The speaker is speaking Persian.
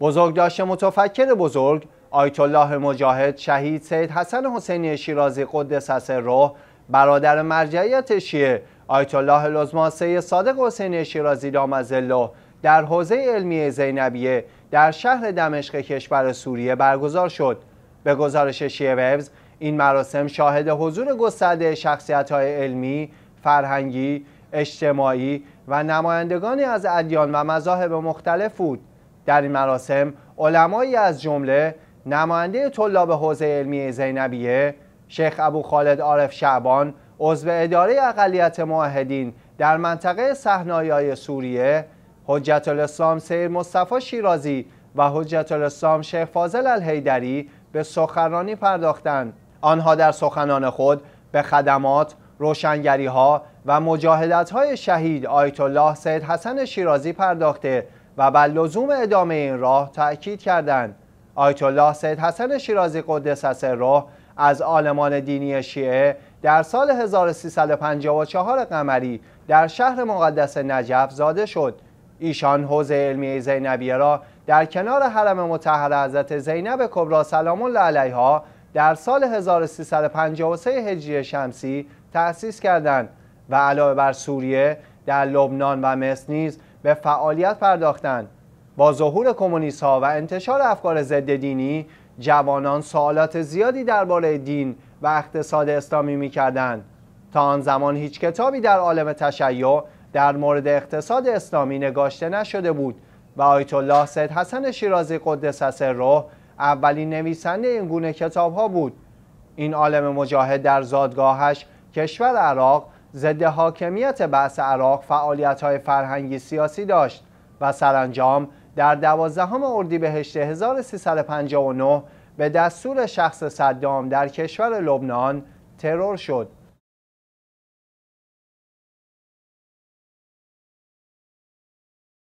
بزرگداشت متفکر بزرگ آیت الله مجاهد شهید سید حسن حسینی شیرازی قدس سره روح برادر مرجعیت شیعه آیت الله لزماسه صادق حسینی شیرازی دامزلو در حوزه علمی زینبیه در شهر دمشق کشور سوریه برگزار شد به گزارش شیعه وبز این مراسم شاهد حضور گسترده های علمی، فرهنگی، اجتماعی و نمایندگانی از ادیان و مذاهب مختلف بود در این مراسم علمایی از جمله نماینده طلاب حوزه علمی زینبیه شیخ ابو خالد عارف شعبان عضو اداره اقلیت معاهدین در منطقه صحنایای سوریه حجت الاسلام سیر مصطفی شیرازی و حجت الاسلام شیخ فاضل الهیدری به سخنرانی پرداختند آنها در سخنان خود به خدمات روشنگری ها و مجاهدت های شهید آیت الله سید حسن شیرازی پرداخته و بر لزوم ادامه این راه تأکید کردند آیت الله سید حسن شیرازی قدس سره از آلمان دینی شیعه در سال 1354 قمری در شهر مقدس نجف زاده شد ایشان حوزه علمی زینبیه را در کنار حرم متحر حضرت زینب کبرا سلام الله علیها در سال 1353 هجری شمسی تأسیس کردند و علاوه بر سوریه در لبنان و مصر نیز به فعالیت پرداختند با ظهور کمونیست ها و انتشار افکار ضد دینی جوانان سوالات زیادی درباره دین و اقتصاد اسلامی میکردند تا آن زمان هیچ کتابی در عالم تشیع در مورد اقتصاد اسلامی نگاشته نشده بود و آیت الله سید حسن شیرازی قدس سره اولین نویسنده این گونه کتاب ها بود این عالم مجاهد در زادگاهش کشور عراق ضد حاکمیت بحث عراق های فرهنگی سیاسی داشت و سرانجام در دوازدهم اردیبهشت 1359 به دستور شخص صدام در کشور لبنان ترور شد